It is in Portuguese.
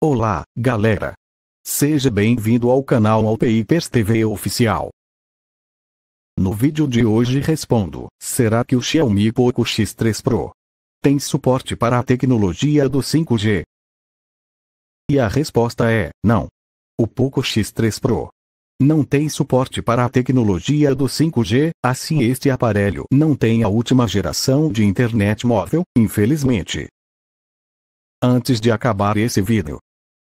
Olá, galera! Seja bem-vindo ao canal Alpeipers TV Oficial. No vídeo de hoje respondo, será que o Xiaomi Poco X3 Pro tem suporte para a tecnologia do 5G? E a resposta é, não. O Poco X3 Pro não tem suporte para a tecnologia do 5G, assim este aparelho não tem a última geração de internet móvel, infelizmente. Antes de acabar esse vídeo,